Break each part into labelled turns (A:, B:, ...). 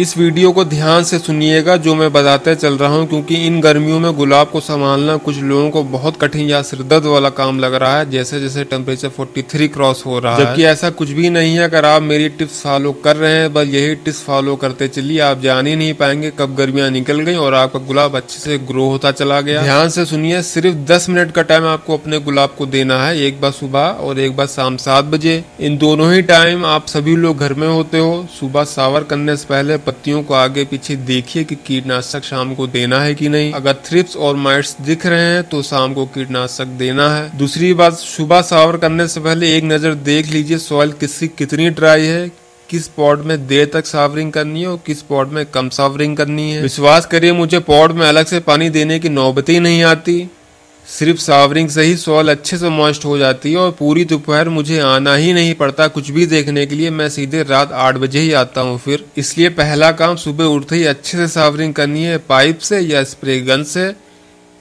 A: इस वीडियो को ध्यान से सुनिएगा जो मैं बताते चल रहा हूँ क्योंकि इन गर्मियों में गुलाब को संभालना कुछ लोगों को बहुत कठिन या सिरदर्द वाला काम लग रहा है जैसे जैसे टेम्परेचर 43 क्रॉस हो रहा है जबकि ऐसा कुछ भी नहीं है अगर आप मेरी टिप्स फॉलो कर रहे हैं बस यही टिप्स फॉलो करते चलिए आप जान ही नहीं पाएंगे कब गर्मियाँ निकल गई और आपका गुलाब अच्छे से ग्रो होता चला गया ध्यान से सुनिए सिर्फ दस मिनट का टाइम आपको अपने गुलाब को देना है एक बार सुबह और एक बार शाम सात बजे इन दोनों ही टाइम आप सभी लोग घर में होते हो सुबह सावर करने से पहले पत्तियों को आगे पीछे देखिए कि कीटनाशक शाम को देना है कि नहीं अगर थ्रिप्स और माइट्स दिख रहे हैं तो शाम को कीटनाशक देना है दूसरी बात सुबह सावर करने से पहले एक नज़र देख लीजिए सॉइल किसकी कितनी ड्राई है किस पॉड में देर तक सावरिंग करनी है और किस पॉड में कम सावरिंग करनी है विश्वास करिए मुझे पॉड में अलग से पानी देने की नौबत ही नहीं आती सिर्फ सावरिंग से ही सॉल अच्छे से मॉइस्ट हो जाती है और पूरी दोपहर मुझे आना ही नहीं पड़ता कुछ भी देखने के लिए मैं सीधे रात आठ बजे ही आता हूँ फिर इसलिए पहला काम सुबह उठते ही अच्छे से सावरिंग करनी है पाइप से या स्प्रे गन से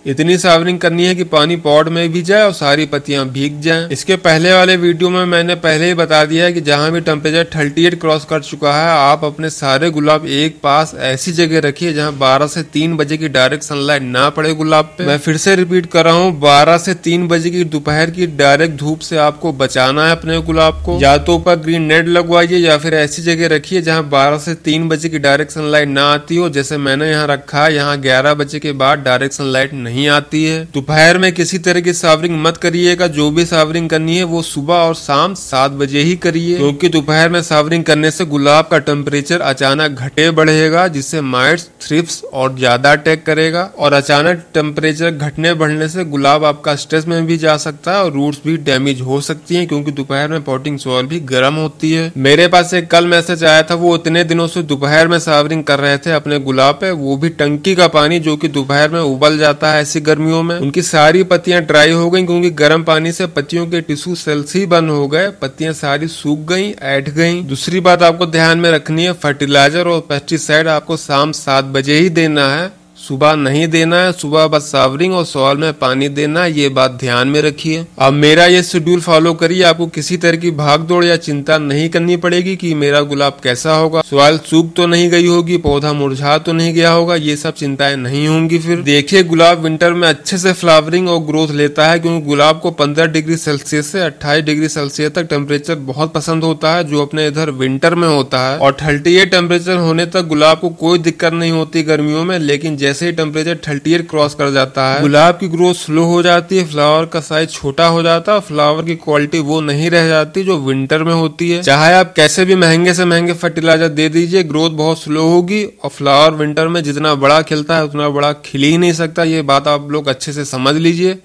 A: इतनी सावरिंग करनी है कि पानी पॉट में भी जाए और सारी पत्तियां भीग जाएं। इसके पहले वाले वीडियो में मैंने पहले ही बता दिया है कि जहां भी टेम्परेचर 38 क्रॉस कर चुका है आप अपने सारे गुलाब एक पास ऐसी जगह रखिए जहां 12 से 3 बजे की डायरेक्ट सनलाइट ना पड़े गुलाब पे मैं फिर से रिपीट कर रहा हूँ बारह से तीन बजे की दोपहर की डायरेक्ट धूप से आपको बचाना है अपने गुलाब को या तो ऊपर ग्रीन नेट लगवाइए या फिर ऐसी जगह रखिये जहाँ बारह से तीन बजे की डायरेक्ट सनलाइट ना आती हो जैसे मैंने यहाँ रखा है यहाँ ग्यारह बजे के बाद डायरेक्ट सनलाइट नहीं नहीं आती है दोपहर में किसी तरह की सावरिंग मत करिएगा जो भी सावरिंग करनी है वो सुबह और शाम सात बजे ही करिए क्योंकि दोपहर में सावरिंग करने से गुलाब का टेम्परेचर अचानक घटे बढ़ेगा जिससे माइट्स थ्रिप्स और ज्यादा अटैक करेगा और अचानक टेम्परेचर घटने बढ़ने से गुलाब आपका स्ट्रेस में भी जा सकता है और रूट्स भी डैमेज हो सकती है क्योंकि दोपहर में पोटिंग सोयल भी गर्म होती है मेरे पास एक कल मैसेज आया था वो इतने दिनों से दोपहर में सावरिंग कर रहे थे अपने गुलाब पे वो भी टंकी का पानी जो की दोपहर में उबल जाता है ऐसी गर्मियों में उनकी सारी पत्तियां ड्राई हो गई क्योंकि गर्म पानी से पत्तियों के टिश्यू सेल्स ही बंद हो गए पत्तियां सारी सूख गई ऐठ गई दूसरी बात आपको ध्यान में रखनी है फर्टिलाइजर और पेस्टिसाइड आपको शाम सात बजे ही देना है सुबह नहीं देना है सुबह बस सावरिंग और सवाल में पानी देना है ये बात ध्यान में रखिए अब मेरा ये शेड्यूल फॉलो करिए आपको किसी तरह की भाग दौड़ या चिंता नहीं करनी पड़ेगी कि मेरा गुलाब कैसा होगा सवाल सूख तो नहीं गई होगी पौधा मुरझा तो नहीं गया होगा ये सब चिंताएं नहीं होंगी फिर देखिए गुलाब विंटर में अच्छे से फ्लावरिंग और ग्रोथ लेता है क्योंकि गुलाब को पंद्रह डिग्री सेल्सियस से अट्ठाईस डिग्री सेल्सियस तक टेम्परेचर बहुत पसंद होता है जो अपने इधर विंटर में होता है और थर्टी टेम्परेचर होने तक गुलाब को कोई दिक्कत नहीं होती गर्मियों में लेकिन जैसे जैसे ही टेम्परेचर थर्टी एट क्रॉस कर जाता है गुलाब की ग्रोथ स्लो हो जाती है फ्लावर का साइज छोटा हो जाता है फ्लावर की क्वालिटी वो नहीं रह जाती जो विंटर में होती है चाहे आप कैसे भी महंगे से महंगे फर्टिलाइजर दे दीजिए ग्रोथ बहुत स्लो होगी और फ्लावर विंटर में जितना बड़ा खिलता है उतना बड़ा खिल ही नहीं सकता ये बात आप लोग अच्छे से समझ लीजिए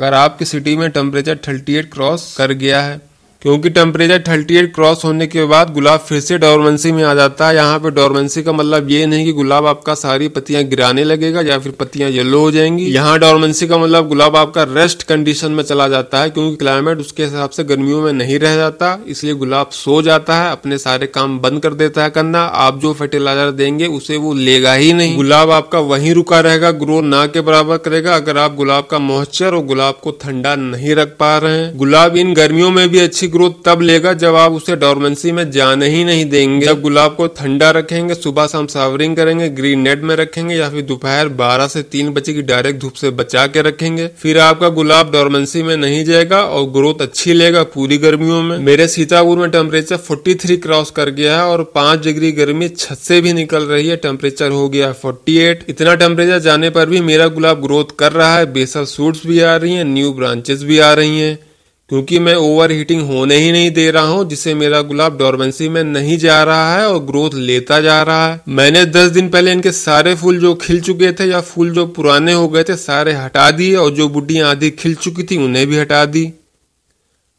A: अगर आपकी सिटी में टेम्परेचर थर्टी एट क्रॉस कर गया है क्योंकि टेम्परेचर 38 क्रॉस होने के बाद गुलाब फिर से डोरमेंसी में आ जाता है यहाँ पे डोरमेंसी का मतलब ये नहीं कि गुलाब आपका सारी पत्तियां गिराने लगेगा या फिर पत्तियां येलो हो जाएंगी यहाँ डोरमेंसी का मतलब गुलाब आपका रेस्ट कंडीशन में चला जाता है क्योंकि क्लाइमेट उसके हिसाब से गर्मियों में नहीं रह जाता इसलिए गुलाब सो जाता है अपने सारे काम बंद कर देता है करना आप जो फर्टिलाइजर देंगे उसे वो लेगा ही नहीं गुलाब आपका वही रुका रहेगा ग्रो ना के बराबर करेगा अगर आप गुलाब का मोहच्चर और गुलाब को ठंडा नहीं रख पा रहे हैं गुलाब इन गर्मियों में भी अच्छी अच्छी ग्रोथ तब लेगा जब आप उसे डोरमेंसी में जाने ही नहीं देंगे जब गुलाब को ठंडा रखेंगे सुबह शाम सावरिंग करेंगे ग्रीन नेट में रखेंगे या फिर दोपहर बारह से तीन बजे की डायरेक्ट धूप से बचा के रखेंगे फिर आपका गुलाब डोरमेंसी में नहीं जाएगा और ग्रोथ अच्छी लेगा पूरी गर्मियों में मेरे सीतापुर में टेम्परेचर फोर्टी क्रॉस कर गया है और पांच डिग्री गर्मी छत से भी निकल रही है टेम्परेचर हो गया फोर्टी इतना टेम्परेचर जाने पर भी मेरा गुलाब ग्रोथ कर रहा है बेसल सूट्स भी आ रही है न्यू ब्रांचेस भी आ रही है क्योंकि मैं ओवर हीटिंग होने ही नहीं दे रहा हूँ जिससे मेरा गुलाब डोरमेंसी में नहीं जा रहा है और ग्रोथ लेता जा रहा है मैंने दस दिन पहले इनके सारे फूल जो खिल चुके थे या फूल जो पुराने हो गए थे सारे हटा दिए और जो बुढिया आधी खिल चुकी थी उन्हें भी हटा दी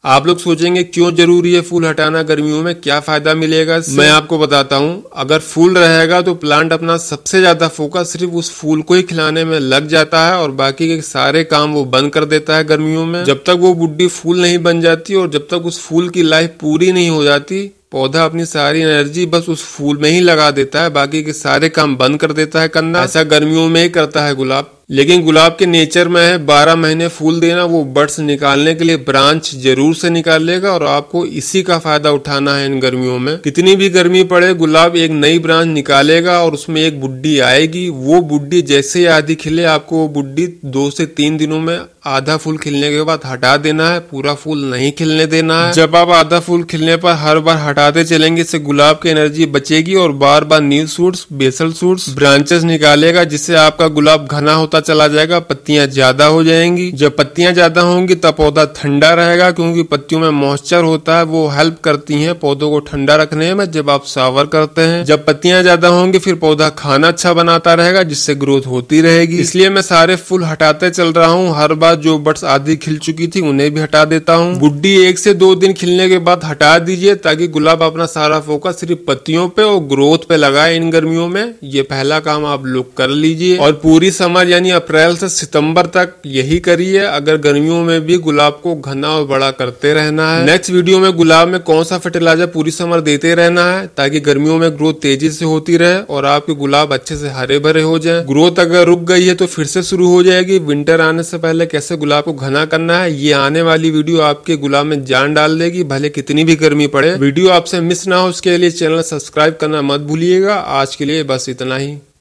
A: आप लोग सोचेंगे क्यों जरूरी है फूल हटाना गर्मियों में क्या फायदा मिलेगा मैं आपको बताता हूँ अगर फूल रहेगा तो प्लांट अपना सबसे ज्यादा फोकस सिर्फ उस फूल को ही खिलाने में लग जाता है और बाकी के सारे काम वो बंद कर देता है गर्मियों में जब तक वो बुढ़ी फूल नहीं बन जाती और जब तक उस फूल की लाइफ पूरी नहीं हो जाती पौधा अपनी सारी एनर्जी बस उस फूल में ही लगा देता है बाकी के सारे काम बंद कर देता है कंधा ऐसा गर्मियों में ही करता है गुलाब लेकिन गुलाब के नेचर में है बारह महीने फूल देना वो बर्ड्स निकालने के लिए ब्रांच जरूर से निकाल लेगा और आपको इसी का फायदा उठाना है इन गर्मियों में कितनी भी गर्मी पड़े गुलाब एक नई ब्रांच निकालेगा और उसमें एक बुड्ढी आएगी वो बुड्ढी जैसे ही आधी खिले आपको वो बुड्ढी दो से तीन दिनों में आधा फूल खिलने के बाद हटा देना है पूरा फूल नहीं खिलने देना है जब आप आधा फूल खिलने पर हर बार हटाते चलेंगे इससे गुलाब की एनर्जी बचेगी और बार बार new shoots basal shoots branches निकालेगा जिससे आपका गुलाब घना होता पौधा चला जाएगा पत्तियां ज्यादा हो जाएंगी जब पत्तियां ज्यादा होंगी तब पौधा ठंडा रहेगा क्योंकि पत्तियों में मॉइस्चर होता है वो हेल्प करती है पौधों को ठंडा रखने में जब आप सावर करते हैं जब पत्तियां ज्यादा होंगी फिर पौधा खाना अच्छा बनाता रहेगा जिससे ग्रोथ होती रहेगी इसलिए मैं सारे फूल हटाते चल रहा हूँ हर बार जो बर्ड्स आधी खिल चुकी थी उन्हें भी हटा देता हूँ गुड्डी एक से दो दिन खिलने के बाद हटा दीजिए ताकि गुलाब अपना सारा फोकस सिर्फ पत्तियों पे और ग्रोथ पे लगाए इन गर्मियों में ये पहला काम आप लोग कर लीजिए और पूरी समझ यानी यानी अप्रैल से सितंबर तक यही करिए अगर गर्मियों में भी गुलाब को घना और बड़ा करते रहना है नेक्स्ट वीडियो में गुलाब में कौन सा फर्टिलाइजर पूरी समर देते रहना है ताकि गर्मियों में ग्रोथ तेजी से होती रहे और आपके गुलाब अच्छे से हरे भरे हो जाए ग्रोथ अगर रुक गई है तो फिर से शुरू हो जाएगी विंटर आने से पहले कैसे गुलाब को घना करना है ये आने वाली वीडियो आपके गुलाब में जान डाल देगी भले कितनी भी गर्मी पड़े वीडियो आपसे मिस ना हो उसके लिए चैनल सब्सक्राइब करना मत भूलिएगा आज के लिए बस इतना ही